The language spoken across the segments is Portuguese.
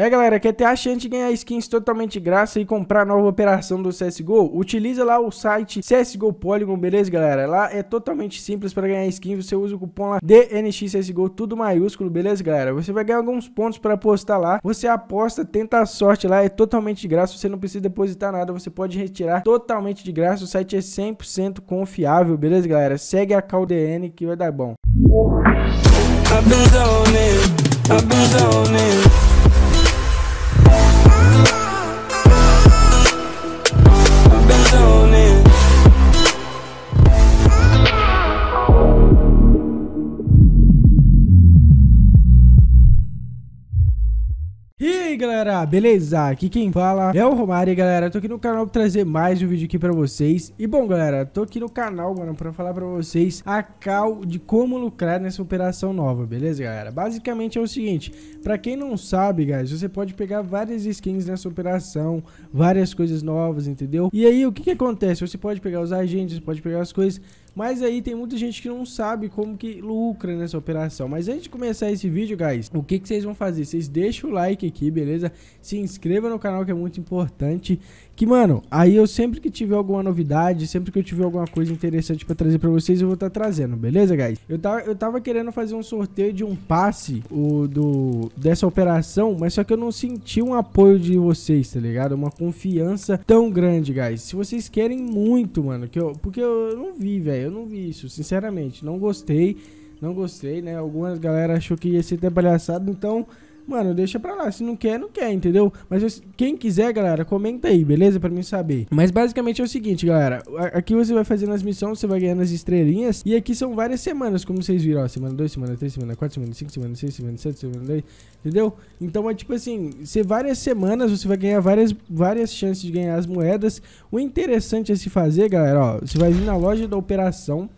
É galera, quer ter a chance de ganhar skins totalmente graça e comprar nova operação do CSGO? Utiliza lá o site CSGO Polygon, beleza galera? Lá é totalmente simples para ganhar skins, você usa o cupom lá DNXCSGO, tudo maiúsculo, beleza galera? Você vai ganhar alguns pontos para apostar lá, você aposta, tenta a sorte lá, é totalmente de graça, você não precisa depositar nada, você pode retirar totalmente de graça, o site é 100% confiável, beleza galera? Segue a CalDN que vai dar bom. I've been zoning, I've been zoning. galera, beleza? Aqui quem fala é o Romário, galera. Tô aqui no canal pra trazer mais um vídeo aqui pra vocês. E bom, galera, tô aqui no canal, mano, pra falar pra vocês a cal de como lucrar nessa operação nova, beleza, galera? Basicamente é o seguinte, pra quem não sabe, guys, você pode pegar várias skins nessa operação, várias coisas novas, entendeu? E aí, o que que acontece? Você pode pegar os agentes, pode pegar as coisas, mas aí tem muita gente que não sabe como que lucra nessa operação. Mas antes de começar esse vídeo, guys, o que, que vocês vão fazer? Vocês deixam o like aqui, beleza? Se inscreva no canal que é muito importante. Que, mano, aí eu sempre que tiver alguma novidade, sempre que eu tiver alguma coisa interessante pra trazer pra vocês, eu vou estar tá trazendo, beleza, guys? Eu tava, eu tava querendo fazer um sorteio de um passe o, do, dessa operação, mas só que eu não senti um apoio de vocês, tá ligado? Uma confiança tão grande, guys. Se vocês querem muito, mano, que eu, porque eu não vi, velho eu não vi isso, sinceramente. Não gostei, não gostei, né? Algumas galera achou que ia ser até palhaçada, então mano, deixa pra lá. Se não quer, não quer, entendeu? Mas quem quiser, galera, comenta aí, beleza? Pra mim saber. Mas basicamente é o seguinte, galera. Aqui você vai fazendo as missões, você vai ganhando as estrelinhas. E aqui são várias semanas, como vocês viram. Ó, semana 2, semana 3, semana 4, semana 5, semana 6, semana 7, semana 10. Entendeu? Então é tipo assim, ser várias semanas, você vai ganhar várias, várias chances de ganhar as moedas. O interessante a se fazer, galera, ó. Você vai vir na loja da operação.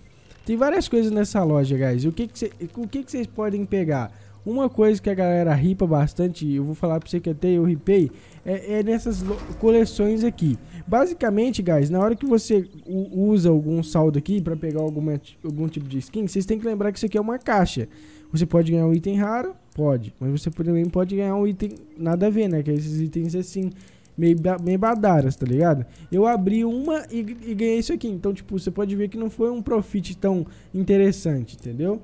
Tem várias coisas nessa loja, guys. O que, que, o que, que vocês podem pegar? Uma coisa que a galera ripa bastante, eu vou falar pra você que até eu ripei, é, é nessas coleções aqui. Basicamente, guys, na hora que você usa algum saldo aqui pra pegar alguma, algum tipo de skin, vocês têm que lembrar que isso aqui é uma caixa. Você pode ganhar um item raro, pode, mas você também pode ganhar um item nada a ver, né? Que é esses itens assim, meio, meio badaras, tá ligado? Eu abri uma e, e ganhei isso aqui, então, tipo, você pode ver que não foi um profit tão interessante, entendeu?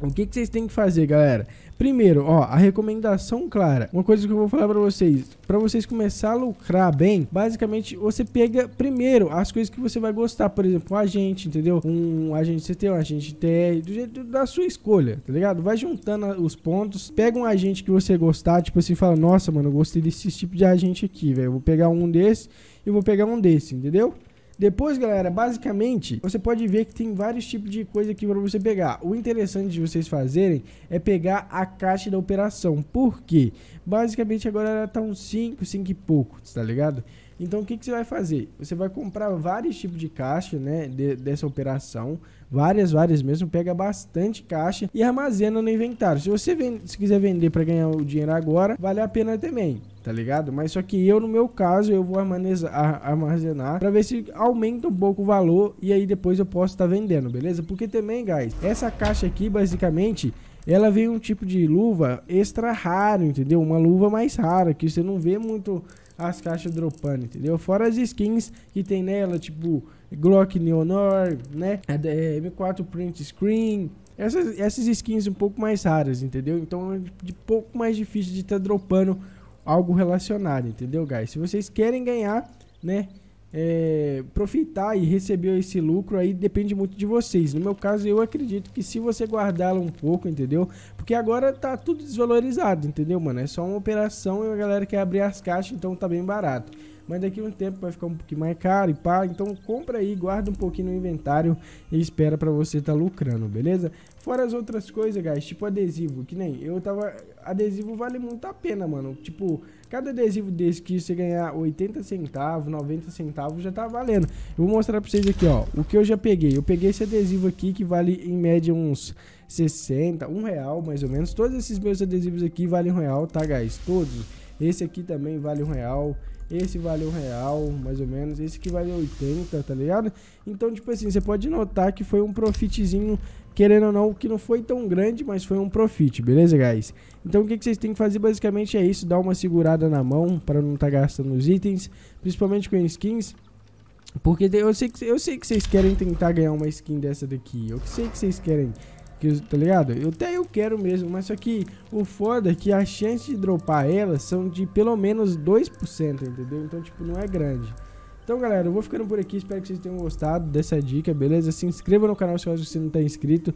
O que, que, vocês têm que fazer, galera? Primeiro, ó, a recomendação clara. Uma coisa que eu vou falar para vocês, para vocês começar a lucrar bem, basicamente você pega primeiro as coisas que você vai gostar, por exemplo, um agente, entendeu? Um agente CT, um agente TR, do jeito da sua escolha, tá ligado? Vai juntando os pontos, pega um agente que você gostar, tipo assim, fala: "Nossa, mano, eu gostei desse tipo de agente aqui, velho. Vou pegar um desse e vou pegar um desse", entendeu? Depois, galera, basicamente, você pode ver que tem vários tipos de coisa aqui para você pegar. O interessante de vocês fazerem é pegar a caixa da operação. Por quê? Basicamente, agora ela tá uns 5, 5 e pouco, tá ligado? Então, o que, que você vai fazer? Você vai comprar vários tipos de caixa, né? De, dessa operação. Várias, várias mesmo. Pega bastante caixa e armazena no inventário. Se você vende, se quiser vender para ganhar o dinheiro agora, vale a pena também tá ligado? Mas só que eu, no meu caso, eu vou armazenar, armazenar pra ver se aumenta um pouco o valor e aí depois eu posso estar tá vendendo, beleza? Porque também, guys, essa caixa aqui, basicamente, ela vem um tipo de luva extra raro, entendeu? Uma luva mais rara, que você não vê muito as caixas dropando, entendeu? Fora as skins que tem nela, tipo Glock Neonor, né? É, M4 Print Screen, essas, essas skins um pouco mais raras, entendeu? Então é de tipo, pouco mais difícil de estar tá dropando algo relacionado, entendeu, guys? Se vocês querem ganhar, né? É, profitar e receber esse lucro aí depende muito de vocês. No meu caso, eu acredito que se você guardá lo um pouco, entendeu? Porque agora tá tudo desvalorizado, entendeu, mano? É só uma operação e a galera quer abrir as caixas, então tá bem barato. Mas daqui a um tempo vai ficar um pouquinho mais caro e pá. Então compra aí, guarda um pouquinho no inventário e espera para você tá lucrando, beleza? Fora as outras coisas, guys, tipo adesivo, que nem eu tava adesivo vale muito a pena, mano. Tipo, cada adesivo desse que você ganhar 80 centavos, 90 centavos, já tá valendo. Eu vou mostrar pra vocês aqui, ó, o que eu já peguei. Eu peguei esse adesivo aqui que vale em média uns 60, um real mais ou menos. Todos esses meus adesivos aqui valem um real, tá, guys? Todos. Esse aqui também vale um real. Esse valeu real, mais ou menos. Esse que valeu 80, tá ligado? Então, tipo assim, você pode notar que foi um profitzinho, querendo ou não, que não foi tão grande, mas foi um profit, beleza, guys? Então, o que, vocês têm que fazer basicamente é isso, dar uma segurada na mão para não estar tá gastando os itens, principalmente com skins. Porque eu sei, que, eu sei que vocês querem tentar ganhar uma skin dessa daqui. Eu sei que vocês querem que, tá ligado? Eu até eu quero mesmo, mas só que o foda é que a chance de dropar elas são de pelo menos 2%, entendeu? Então, tipo, não é grande. Então, galera, eu vou ficando por aqui. Espero que vocês tenham gostado dessa dica, beleza? Se inscreva no canal se você não tá inscrito.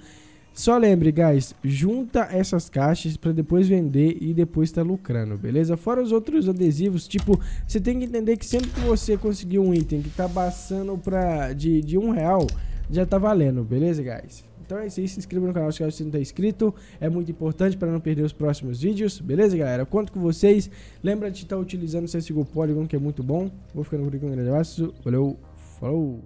Só lembre, guys, junta essas caixas para depois vender e depois tá lucrando, beleza? Fora os outros adesivos, tipo, você tem que entender que sempre que você conseguir um item que tá passando pra, de, de um real, já tá valendo, beleza, guys? Então é isso aí, se inscreva no canal se você não está inscrito. É muito importante para não perder os próximos vídeos. Beleza, galera? conto com vocês. Lembra de estar tá utilizando o CSGO Polygon, que é muito bom. Vou ficando por aqui, um grande abraço. Valeu, falou!